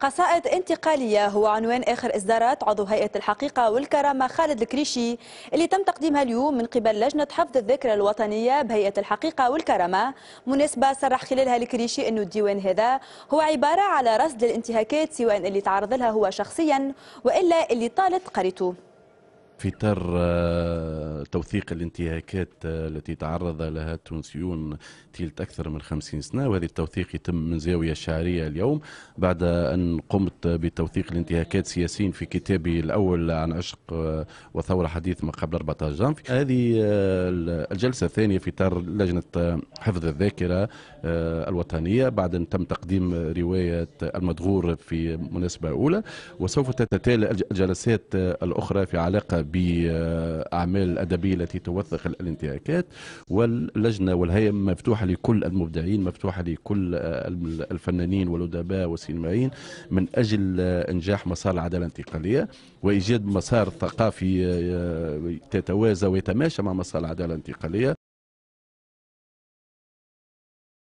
قصائد انتقالية هو عنوان آخر إصدارات عضو هيئة الحقيقة والكرامة خالد الكريشي اللي تم تقديمها اليوم من قبل لجنة حفظ الذاكرة الوطنية بهيئة الحقيقة والكرامة مناسبة صرح خلالها الكريشي أنه الديوان هذا هو عبارة على رصد للانتهاكات سواء اللي تعرض لها هو شخصيا وإلا اللي طالت قريته في تر توثيق الانتهاكات آه، التي تعرض لها التونسيون طيلة أكثر من خمسين سنة وهذا التوثيق يتم من زاوية شعرية اليوم بعد أن قمت بتوثيق الانتهاكات سياسيا في كتابي الأول عن عشق آه، وثورة حديث ما قبل 14 جانفي هذه آه، الجلسة الثانية في إطار لجنة حفظ الذاكرة الوطنية بعد أن تم تقديم رواية المدغور في مناسبة أولى وسوف تتتالى الجلسات الأخرى في علاقة بأعمال الأدبية التي توثق الانتهاكات واللجنة والهيئة مفتوحة لكل المبدعين مفتوحة لكل آه، الفنانين والأدباء والسينمائيين من أجل آه، إنجاح مسار العدالة الانتقالية وإيجاد مسار ثقافي آه، تتوازى ويتماشى مع مسار العدالة الانتقالية